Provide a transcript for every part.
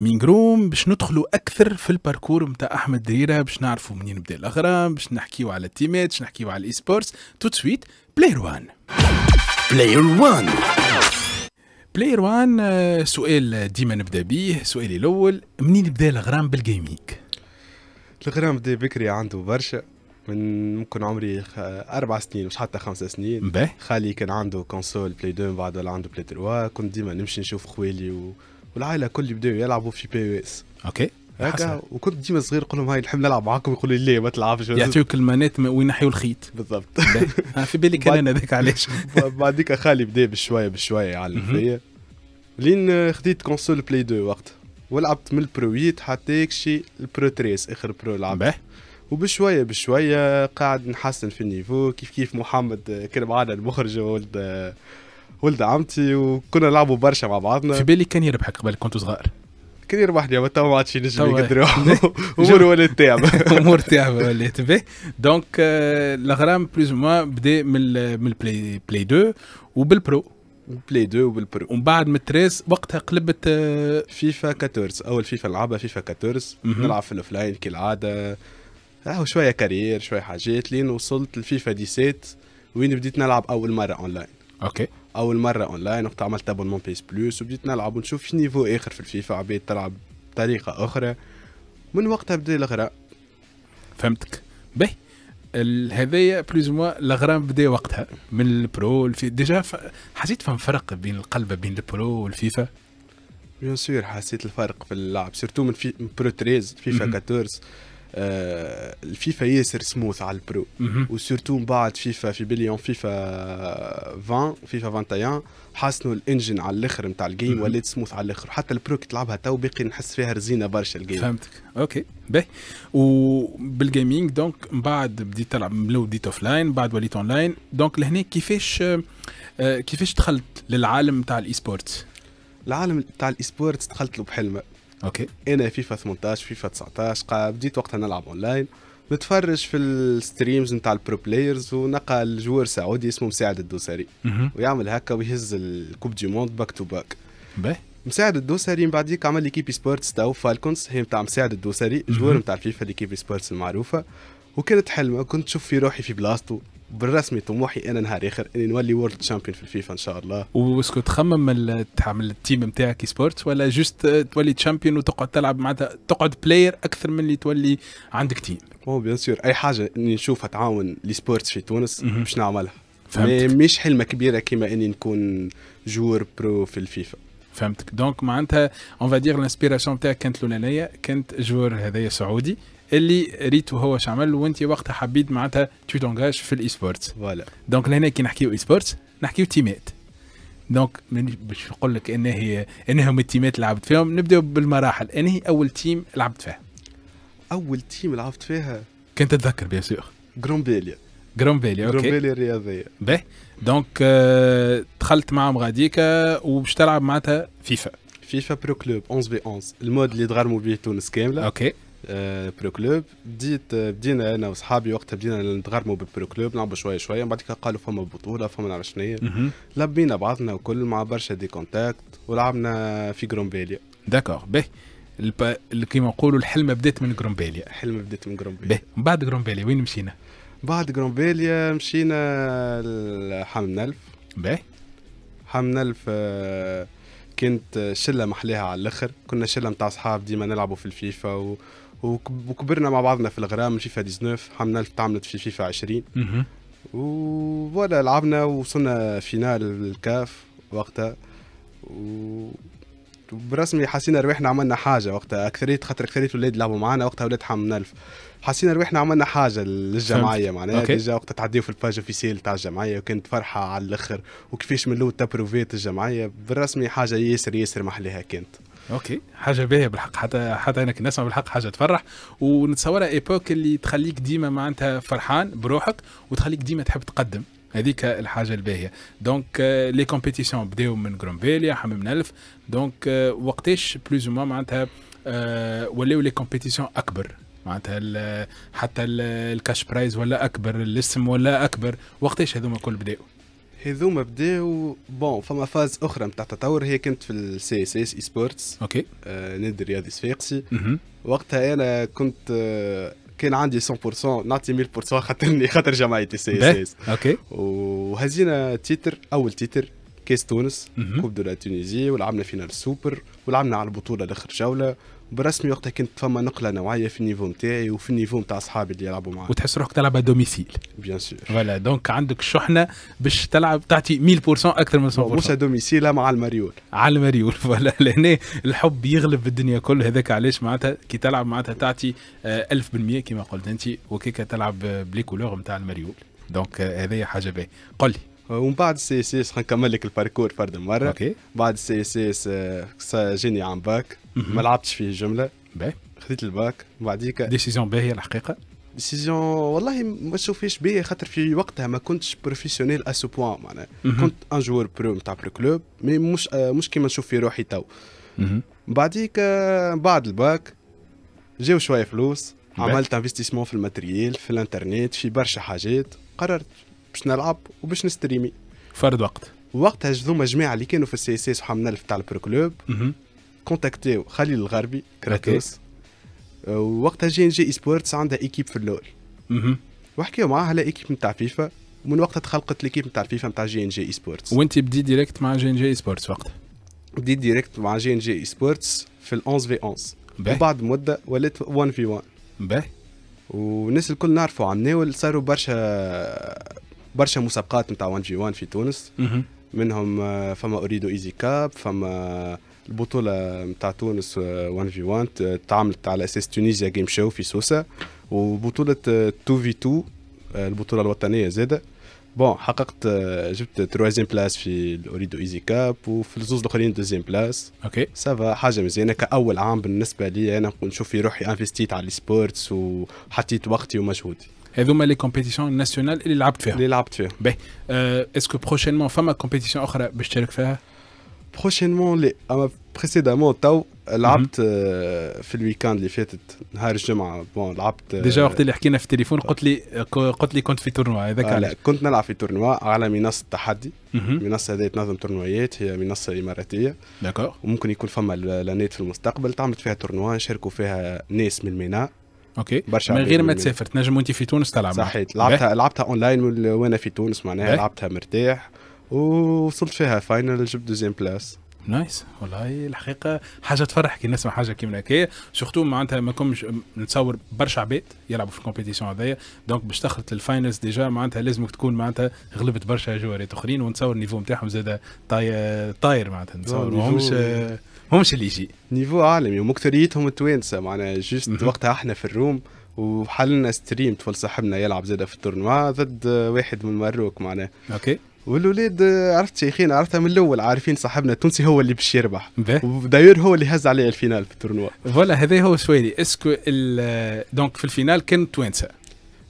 مينجروم باش ندخلوا اكثر في الباركور نتاع احمد دريره باش نعرفوا منين بدا الاغرام باش نحكيوا على التيمات باش نحكيوا على الايسبورتس توت تو سويت بلاير وان بلاير وان بلاير وان سؤال ديما نبدا بيه سؤالي الاول منين بدا الغرام بالجيمنج الغرام بدا بكري عنده برشا من ممكن عمري اربع سنين مش حتى خمس سنين باهي خالي كان عنده كونسول بلاي 2 بعد ولا عنده بلاي 3 كنت ديما نمشي نشوف خوالي و والعائله الكل بداوا يلعبوا في بي او اس اوكي هكا وكنت ديما صغير نقول لهم هاي نحب نلعب معاكم يقولوا لي لا ما تلعبش يعطيوك المانات وينحيوا الخيط بالضبط آه، في بالي كان انا هذاك علاش بعديك خالي بدا بشويه بشويه يعلم فيا لين آه، خديت كونسول بلاي 2 وقتها ولعبت من البرو 8 حتى شي البرو 13 اخر برو لعبت وبشويه بشويه قاعد نحسن في النيفو كيف كيف محمد آه، كان معنا المخرج ولد ولد عمتي وكنا نلعبوا برشا مع بعضنا في بالي كان يربحك قبل كنت صغار كان يربحني اما تو ما عادش ينجم يقدر امور ولات تعب امور تعب ولات باهي دونك الاغرام بلوز موان بدا من من البلاي 2 وبالبرو بلاي 2 وبالبرو ومن بعد من 13 وقتها قلبت آه، فيفا 14 اول فيفا نلعبها فيفا 14 نلعب في الاوفلاين كالعاده راهو شويه كارير شويه حاجات لين وصلت لفيفا 17 وين بديت نلعب اول مره اونلاين اوكي اول مره اونلاين وقت عملت ابونمون بيس بلوس وبديت نلعب ونشوف في نيفو اخر في الفيفا عبيت تلعب بطريقه اخرى من وقتها بدا الغراء فهمتك باهي هذايا بلوز موا الاغرام بدا وقتها من البرو الفي... ديجا ف... حسيت فهم فرق بين القلبه بين البرو والفيفا بيان سور حسيت الفرق في اللعب سيرتو من في... برو 13 فيفا 14 آه، الفيفا ياسر سموث على البرو وسورتو من بعد فيفا في بليون فيفا 20 فيفا 21 حاسنوا الانجن على الاخر نتاع الجيم ولات سموث على الاخر حتى البرو كي تلعبها تو باقي نحس فيها رزينه برشا الجيم فهمتك اوكي باهي وبالجيمنج دونك من بعد بديت تلعب من بديت اوف لاين بعد وليت اون لاين دونك لهنا كيفاش آه، كيفاش دخلت للعالم نتاع الاي سبورتس العالم تاع الاي سبورتس دخلت له بحلمه اوكي انا فيفا 18 فيفا 19 بديت وقتها نلعب اونلاين نتفرج في الستريمز نتاع البرو بلايرز ونلقى الجوار سعودي اسمه مساعد الدوسري ويعمل هكا ويهز الكوب دي موند باك تو باك مساعد الدوسري من بعديك عمل كيبي سبورتس تاو فالكونز هي نتاع مساعد الدوسري جوار نتاع فيفا كيبي سبورتس المعروفه وكانت حلمه كنت تشوف في روحي في بلاصتو بالرسمي طموحي انا نهار اخر اني نولي وورلد تشامبيون في الفيفا ان شاء الله واسكو تخمم تعمل التيم نتاعك سبورت ولا جوست آه، تولي تشامبيون وتقعد تلعب معناتها تقعد بلاير اكثر من اللي تولي عندك تيم او بيان سور اي حاجه اني نشوفها تعاون لي سبورتس في تونس باش نعملها فهمتك مش حلمه كبيره كما اني نكون جور برو في الفيفا فهمتك دونك معناتها اون فادير الانسبيراسيون تاعك كانت الاولانيه كانت جور هذايا سعودي اللي ريتو هو شعمل وانت وقتها حبيت معناتها تو تونجاج في الاي سبورتس فوالا دونك لهنا كي نحكيو اي سبورتس نحكيو تيمات دونك باش نقول لك ان هي هم التيمات اللي لعبت فيهم نبداو بالمراحل انهي اول تيم لعبت فيها اول تيم لعبت فيها كنت تتذكر بيان سور جرومبيليا جرومبيليا اوكي جرومبيليا الرياضيه باهي دونك آه دخلت معاهم غاديكا وباش تلعب معناتها فيفا فيفا برو كلوب 11 في 11 المود اللي تغرموا به تونس كامله اوكي برو آه، كلوب بديت آه، بدينا انا وصحابي وقتها بدينا نتغرموا بالبرو كلوب نلعبوا شويه شويه بعد كده قالوا فما بطوله فما نعرف شنو لبينا بعضنا وكل مع برشا دي كونتاكت ولعبنا في جرومبيليا داكور باهي كيما نقولوا الحلمه بدات من جرومبيليا الحلمه بدات من جرومبيليا باهي من بعد جرومبيليا وين مشينا؟ بعد جرومبيليا مشينا لحمل نلف باهي حمل نلف آه، كانت شله محليها على الاخر كنا شله نتاع صحاب ديما نلعبوا في الفيفا و... وكبرنا مع بعضنا في الغرام من فيفا 19 حملنا تعملت في فيفا 20 ولا لعبنا وصلنا فينال الكاف وقتها و... برسمي حسينا روحنا عملنا حاجه وقتها اكثريه خاطر اكثريه الاولاد لعبوا معنا وقتها ولاد حمنا الف حسينا روحنا عملنا حاجه للجمعيه معناها ديجا وقتها تعديوا في الباج اوفيسيل تاع الجمعيه وكانت فرحه على الاخر وكيفاش من الاول تبروفيت الجمعيه بالرسمي حاجه ياسر ياسر محليها كانت اوكي حاجه باهيه بالحق حتى حتى هناك الناس بالحق حاجه تفرح ونتصورها ايبوك اللي تخليك ديما معناتها فرحان بروحك وتخليك ديما تحب تقدم هذيك الحاجه الباهيه دونك لي كومبيتيسيون بداو من غرونفيليا حمام الف دونك euh, وقتاش بلوز ما معناتها euh, ولاو لي كومبيتيسيون اكبر معناتها حتى الكاش برايز ولا اكبر الاسم ولا اكبر وقتاش هذوما الكل بداو هذوما بداو بون فما فاز اخرى نتاع التطور هي كنت في السي اس اس اي سبورتس اوكي آه نادي رياضي صفاقسي وقتها انا كنت آه كان عندي 100% نعطي 100% خاطرني خاطر جمعيه سي اس اس اوكي وهزينا تيتر اول تيتر كاس تونس كوب دو لا تونيزي ولعبنا فينال سوبر ولعبنا على البطوله لاخر جوله برسمي وقتها كنت فما نقله نوعيه في النيفو نتاعي وفي النيفو نتاع اصحابي اللي يلعبوا معايا وتحس روحك تلعب دوميسيل بيان سور فوالا دونك عندك شحنه باش تلعب تعطي 100% اكثر من 100% مش دوميسيل مع المريول على المريول فوالا لهنا الحب يغلب الدنيا كل هذاك علاش معناتها كي تلعب معناتها تعطي 1000% آه، كما قلت انت وكيكا تلعب بلي كولور نتاع المريول دونك آه، هذايا حاجه باهيه قل لي ومن بعد السي اس اس نكمل لك الباركور فرد مرة اوكي بعد السي اس اس جيني عن باك ما لعبتش فيه جمله باهي خذيت الباك بعديك ديسيزيون باهيه الحقيقه ديسيزيون والله ما تشوفيش باهية خاطر في وقتها ما كنتش بروفيسيونيل اسو بوان معناها كنت ان جوور برو نتاع برو كلوب مي مش مش كيما نشوف في روحي تو بعديك بعد الباك جاو شويه فلوس عملت انفستيسمون في الماتريال في الانترنت في برشا حاجات قررت باش نلعب وباش نستريمي فرد وقت وقتها هذوما جماعه اللي كانوا في السي اس اس وحمنا الف تاع البرو كلوب كونتاكتيو خليل الغربي كراتوس آه، وقتها جي ان جي اي سبورتس عندها ايكيب في الاول وحكيو معاها على ايكيب نتاع فيفا ومن وقتها تخلقت ليكيب نتاع فيفا نتاع جي ان جي اي سبورتس وانت بدي ديريكت مع جي ان جي اي سبورتس وقتها بدي ديريكت مع جي ان جي اي سبورتس في ال 11 في 11 وبعد مده ولات 1 في 1 باهي والناس الكل نعرفوا عن ناول صاروا برشا برشا مسابقات نتاع 1 في 1 في تونس منهم آه، فما اريد ايزي كاب فما البطوله نتاع تونس 1 آه، في 1 تعملت على اساس تونيزيا جيم شو في سوسه وبطوله 2 آه، في 2 البطوله الوطنيه زاده بون حققت جبت تروازيام بلاس في اريد ايزي كاب وفي الزوز الاخرين دوزيام بلاس اوكي سافا حاجه مزيانه كاول عام بالنسبه لي انا نشوف في روحي انفستيت على السبورتس وحطيت وقتي ومجهودي هذوما لي كومبيتيسيون ناسيونال اللي لعبت فيها اللي لعبت فيها باهي اسكو آه، بروشينمون فما كومبيتيسيون اخرى باش تشارك فيها بروشينمون لي اما بريسيدامون تو لعبت آه، في الويكاند اللي فاتت نهار الجمعه بون لعبت آه، ديجا وقت اللي حكينا في التليفون قلت لي قلت لي كنت في تورنوا هذاك آه كنت نلعب في تورنوا على منصه التحدي المنصه هذه تنظم تورنوايات هي منصه اماراتيه داكوغ وممكن يكون فما لانيت في المستقبل تعملت فيها تورنوا شاركوا فيها ناس من الميناء اوكي برشا من غير ما تسافر تنجم وانت في تونس تلعب صحيت لعبتها لعبتها اونلاين وانا في تونس معناها لعبتها مرتاح ووصلت فيها فاينل جبت دوزيام بلاس نايس والله الحقيقه حاجه تفرح كي نسمع حاجه كيما هكايا سورتو معناتها ما كمش نتصور برشا عباد يلعبوا في الكومبيتيسيون هذايا دونك باش تخلط للفاينلز ديجا معناتها لازمك تكون معناتها غلبت برشا جوارات اخرين ونتصور النيفو نتاعهم زاد طاير معناتها oh, نتصور ماهمش همش اللي يجي نيفو عالمي ومكثريتهم التوانسه معناها جوست وقتها احنا في الروم وحلنا ستريم طفل صاحبنا يلعب زاد في التورنوا ضد واحد من المروك معناه اوكي والوليد آه، عرفت شيخين عرفتها من الاول عارفين صاحبنا التونسي هو اللي باش يربح وداير هو اللي هز عليه الفينال في التورنوا فوالا هذا هو سويلي اسكو دونك في الفينال كان توانسه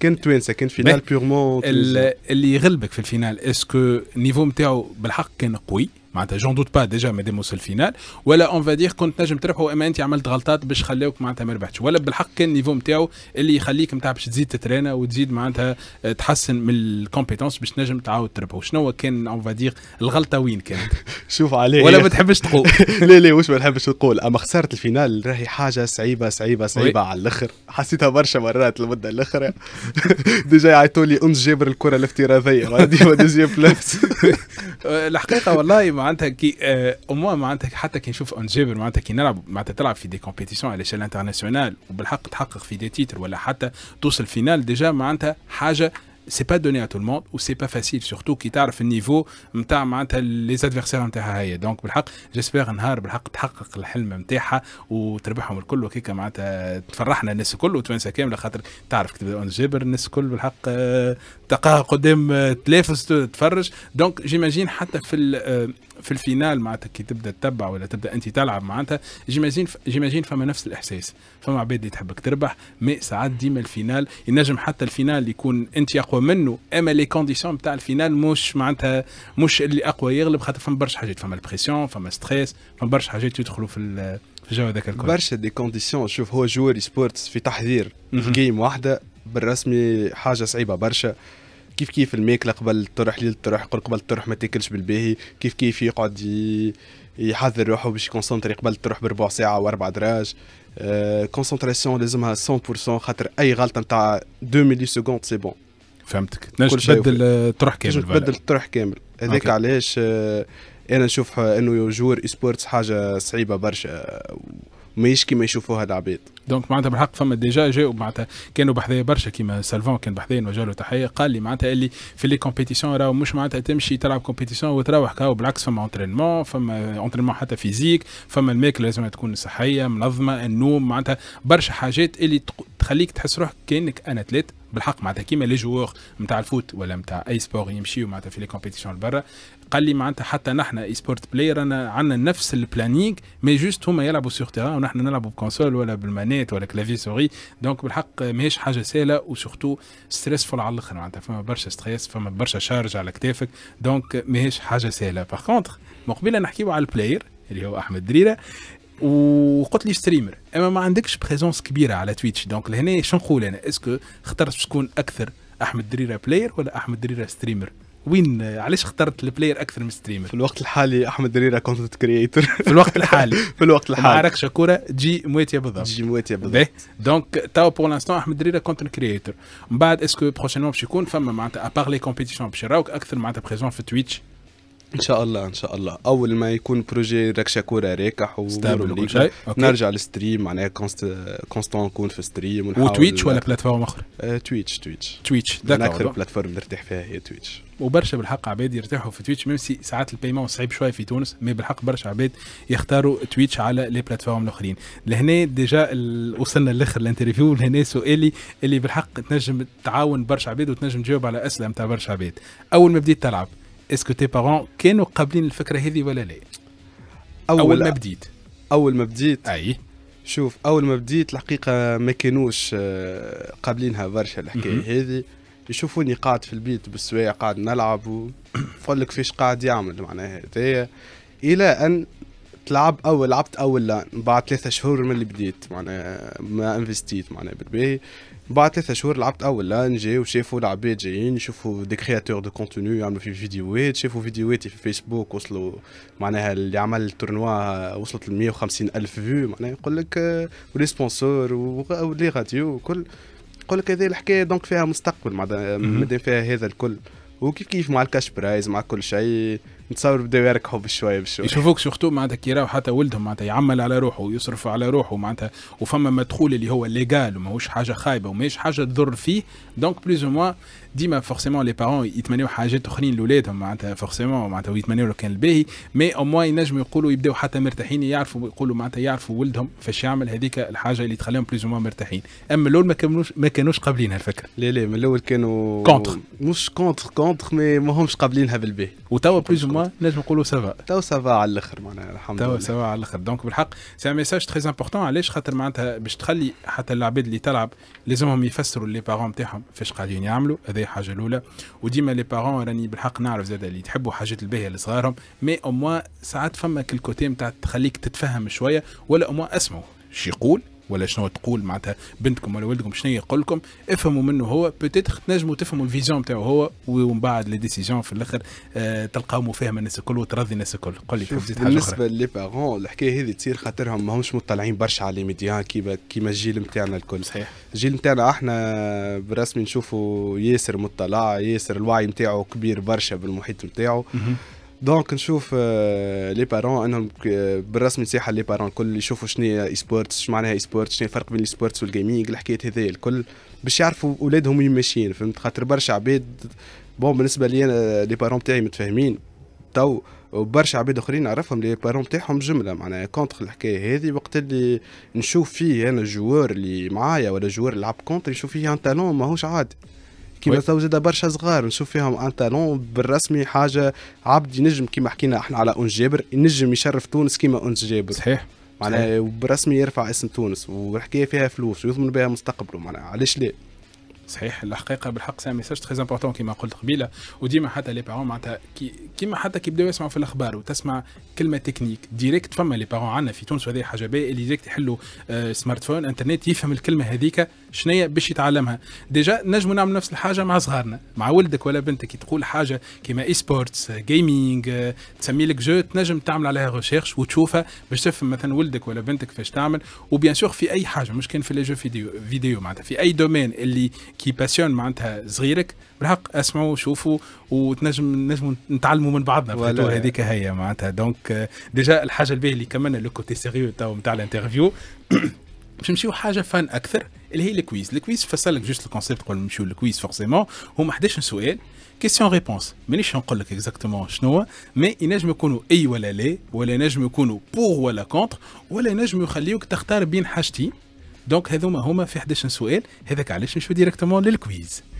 كان توانسه كان فينال بيغمون اللي يغلبك في الفينال اسكو النيفو نتاعو بالحق كان قوي معناتها جون دوت با ديجا ما ديموس الفينال ولا اون فادير كنت نجم تربحوا اما انت عملت غلطات باش خلاوك معناتها ما ربحتش ولا بالحق كان النيفو نتاعو اللي يخليك نتاع باش تزيد تترينا وتزيد معناتها آه، تحسن من الكومبيتونس باش تنجم تعاود تربحوا شنو كان اون فادير الغلطه وين كانت شوف عليه ولا ما تحبش تقول لا لا واش ما نحبش نقول اما خساره الفينال راهي حاجه صعيبه صعيبه صعيبه على الاخر حسيتها برشا مرات المده الاخرى ديجا يعيطوا لي انس جابر الكره الافتراضيه ديما دوزيام بلاس الحقيقه والله معناتها كي او آه، موان معناتها حتى كي نشوف انجابر معناتها كي نلعب معناتها تلعب في دي كومبيتيسيون على شال انترناسيونال وبالحق تحقق في دي تيتر ولا حتى توصل فينال ديجا معناتها حاجه سي با دوني ا تو الموند و سي با فاسيل سورتو كي تعرف النيفو نتاع معناتها لي زادفيرسير نتاعها هي دونك بالحق جيسبيغ نهار بالحق تحقق الحلم نتاعها وتربحهم الكل وكيكا معناتها تفرحنا الناس الكل وتوانسه كامله خاطر تعرف كي تبدا جابر الناس الكل بالحق تلقاها قدام تلافس تتفرج دونك جيماجين حتى في في الفينال معناتها كي تبدا تتبع ولا تبدا انت تلعب معناتها جيماجين جيماجين فما نفس الاحساس فما عباد اللي تحبك تربح مي ساعات ديما الفينال ينجم حتى الفينال يكون انت اقوى منه اما لي كونديسيون نتاع الفينال مش معناتها مش اللي اقوى يغلب خاطر فما برشا حاجات فما البريسيون فما ستريس فما برشا حاجات يدخلوا في الجو هذاك الكل برشا دي كونديسيون شوف هو جوري سبورتس في تحذير في جيم واحده بالرسمي حاجه صعيبه برشا كيف كيف الماكله قبل تروح ليل تروح قبل تروح ما تاكلش بالباهي كيف كيف يقعد يحذر روحه باش يكونسونتري قبل تروح بربع ساعه واربع دراج كونسونتراسيون آه، لازمها 100% خاطر اي غلطه نتاع 2 ملي سكوند سي بون فهمتك تنجم تبدل الطرح كامل تنجم تبدل الطرح كامل هذاك علاش آه، انا نشوف آه، انه جور اسبورتس حاجه صعيبه برشا مش كما يشوفوها العباد دونك معناتها بالحق فما ديجا جاو معناتها كانوا بحذايا برشا كيما سالفون كان بحذايا نوجه له تحيه قال لي معناتها اللي في لي كومبيتيسيون راهو مش معناتها تمشي تلعب كومبيتيسيون وتروح كاو بالعكس فما اونترينمون فما اونترينمون حتى فيزيك فما الماكله لازم تكون صحيه منظمه النوم معناتها برشا حاجات اللي تخليك تحس روحك كانك انا تلات بالحق معناتها كيما لي جوور نتاع الفوت ولا نتاع اي سبور يمشيو معناتها في لي كومبيتيسيون لبرا قال لي معناتها حتى نحن اي سبورت بلاير انا عندنا نفس البلانينغ مي جوست هما يلعبوا سور تيران ونحن نلعبوا بكونسول ولا بالمانيت ولا كلافي سوري دونك بالحق ماهيش حاجه سهله وسورتو ستريسفول على الاخر معناتها فما برشا ستريس فما برشا شارج على كتافك دونك ماهيش حاجه سهله باغ كونتخ مقبله نحكيو على البلاير اللي هو احمد دريره وقلت لي ستريمر اما ما عندكش بريزونس كبيره على تويتش دونك لهنا شنو نقول انا اسكو اخترت شكون اكثر احمد دريره بلاير ولا احمد دريره ستريمر وين علاش اخترت البلاير اكثر من ستريمر في الوقت الحالي احمد دريره كونتنت كرييتر في الوقت الحالي في الوقت الحالي معركة شكوره جي مواتيه بالضبط جي مواتيه بالضبط دونك تو بور لانستون احمد دريره كونتنت كرييتور من بعد اسكو بروشينمون باش يكون فما معناتها ابار لي كومبيتيشن باش نراوك اكثر معناتها بريزون في تويتش ان شاء الله ان شاء الله اول ما يكون بروجي راك كوره راكح وستابل نرجع للستريم معناها كونستون نكون في ستريم وتويتش ولا بلاتفورم اخرى؟ اه تويتش تويتش تويتش من اكثر بلاتفورم نرتاح فيها هي تويتش وبرشا بالحق عباد يرتاحوا في تويتش ميم سي ساعات البيمون صعيب شويه في تونس مي بالحق برشا عباد يختاروا تويتش على لي بلاتفورم الاخرين لهنا ديجا وصلنا لاخر الانترفيو لهنا سؤالي اللي بالحق تنجم تعاون برشا عباد وتنجم تجاوب على اسئله نتاع برشا عباد اول ما بديت تلعب اسكو تي بارون كانوا قابلين الفكره هذه ولا لا اول, أول ما بديت اول ما بديت اي شوف اول ما بديت الحقيقه ما كانوش آه، قابلينها برشا الحكايه هذه يشوفوني قاعد في البيت بالسوايع قاعد نلعب وقول لك فيش قاعد يعمل معناها هذايا الى ان تلعب اول لعبت اول بعد ثلاثة شهور من اللي بديت معناها ما انفستيت معناها بالباهي بعد ثلاثة شهور لعبت اول لان نجي شافوا العباد جايين يشوفوا دي كرياتور دو كونتوني يعملوا في فيديوهات شافوا فيديوهاتي في فيسبوك وصلوا معناها اللي عمل التورنوا وصلت ل 150 الف فيو معناها يقول لك آه، ولي سبونسور ولي راديو وكل يقول لك هذه الحكايه دونك فيها مستقبل مادام فيها هذا الكل وكيف كيف مع الكاش برايز مع كل شيء نتصور بداو يركحوا بشويه بشويه يشوفوك سورتو معناتها كي راهو حتى ولدهم معناتها يعمل على روحه ويصرف على روحه معناتها وفما مدخول اللي هو ليغال وماهوش حاجه خايبه وماهيش حاجه تضر فيه دونك بليز او موا ديما فورسيمون لي بارون يتمنوا حاجات اخرين لولادهم معناتها فورسيمون معناتها ويتمنوا لو كان الباهي مي او موا ينجموا يقولوا يبداو حتى مرتاحين يعرفوا يقولوا معناتها يعرفوا ولدهم فاش يعمل هذيك الحاجه اللي تخليهم بليز او مرتاحين اما الاول ما كانوش ما كانوش قابلين هالفكره لا لا من الاول كانوا كونتر مش كونتر كونتر مي ماهمش قابلينها بالباهي وتوا بليز موا نجم نقولوا سافا تو سافا على الاخر معناها الحمد لله تو سافا على الاخر دونك بالحق سي ميساج تري امبورتون علاش خاطر معناتها باش تخلي حتى العباد اللي تلعب لازمهم يفسروا لي بارون نتاعهم فاش قاعدين يعملوا هذه حاجه الاولى وديما لي بارون راني بالحق نعرف زاد اللي تحبوا حاجات الباهيه لصغارهم مي او موا ساعات فما كل كوتي نتاع تخليك تتفهم شويه ولا او موا اسمعوا شي يقول ولا شنو تقول معناتها بنتكم ولا ولدكم شنو يقول لكم افهموا منه هو بتيتر تنجموا تفهموا الفيزيون نتاعو هو ومن بعد لي ديسيجن في الاخر آه تلقاو مفاهمه الناس الكل وترضي الناس الكل قول لي بالنسبه لي بارون الحكايه هذه تصير خاطرهم ماهمش مطلعين برشا على لي ميديا كيما كيما الجيل نتاعنا الكل صحيح الجيل نتاعنا احنا برسمي نشوفوا ياسر مطلع ياسر الوعي نتاعو كبير برشا بالمحيط نتاعو دونك نشوف لي آه، بارون انهم آه، بالرسم نصيحه لي بارون الكل يشوفوا شنو هي اي سبورتس شنو معناها اي سبورتس شنو الفرق بين اي سبورتس والجيمنج الحكايات هذيا الكل باش يعرفوا اولادهم وين ماشيين فهمت خاطر برشا عباد بون بالنسبه لي انا لي بارون تاعي متفاهمين تو وبرشا عباد اخرين نعرفهم لي بارون تاعهم جمله معناها كونتر الحكايه هذه وقت اللي نشوف فيه انا الجوار اللي معايا ولا جوار لعب كونتر نشوف فيه ان تالون ماهوش عادي كيما توجد برشا صغار نشوف فيهم ان تالون بالرسمي حاجه عبد ينجم كيما حكينا احنا على انس جابر ينجم يشرف تونس كيما انس جابر صحيح معناها وبرسمي يرفع اسم تونس والحكايه فيها فلوس ويضمن بها مستقبله معناها علاش لا صحيح الحقيقه بالحق سي ميساج تري امبورتون كيما قلت قبيله وديما حتى لي بارون معناتها كيما حتى كي بداو يسمعوا في الاخبار وتسمع كلمه تكنيك ديريكت فما لي بارون عندنا في تونس وهذه حاجه باهيه اللي ديريكت يحلوا سمارت فون انترنت يفهم الكلمه هذيك شنو باش يتعلمها ديجا نجموا نعملوا نفس الحاجه مع صغارنا مع ولدك ولا بنتك تقول حاجه كيما اي سبورتس جيمنج تسمي لك جو تنجم تعمل عليها ريشيرش وتشوفها باش تفهم مثلا ولدك ولا بنتك فاش تعمل وبيان سور في اي حاجه مش كان في لي جو فيديو فيديو معناتها في اي دومين اللي كي باسيون معناتها صغيرك بالحق اسمعوا شوفوا وتنجم نجموا نتعلموا من بعضنا في هذيك هي معناتها دونك ديجا الحاجه الباهيه اللي كملنا لو كوتي سيريو تاع نتاع الانترفيو باش نمشيو حاجه فان اكثر اللي هي الكويز الكويز فسر لك جوست الكونسيبت قبل ما نمشيو للكويز فورسيمون هما 11 سؤال كيسيون ريبونس مانيش نقول لك اكزاكتومون شنو مي ينجم يكونوا اي ولا لا ولا ينجم يكونوا بور ولا كونتر ولا ينجم يخليوك تختار بين حاجتين دونك هذوما هما في 11 سؤال هذاك علاش نمشيو ديريكتومون للكويز